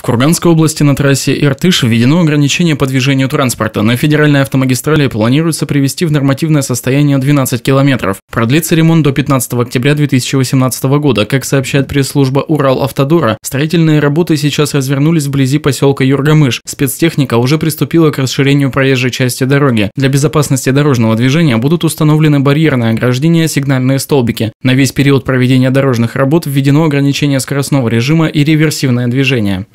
В Курганской области на трассе Иртыш введено ограничение по движению транспорта. На федеральной автомагистрали планируется привести в нормативное состояние 12 километров. Продлится ремонт до 15 октября 2018 года. Как сообщает пресс-служба Урал Автодора, строительные работы сейчас развернулись вблизи поселка Юргамыш. Спецтехника уже приступила к расширению проезжей части дороги. Для безопасности дорожного движения будут установлены барьерные ограждения, сигнальные столбики. На весь период проведения дорожных работ введено ограничение скоростного режима и реверсивное движение.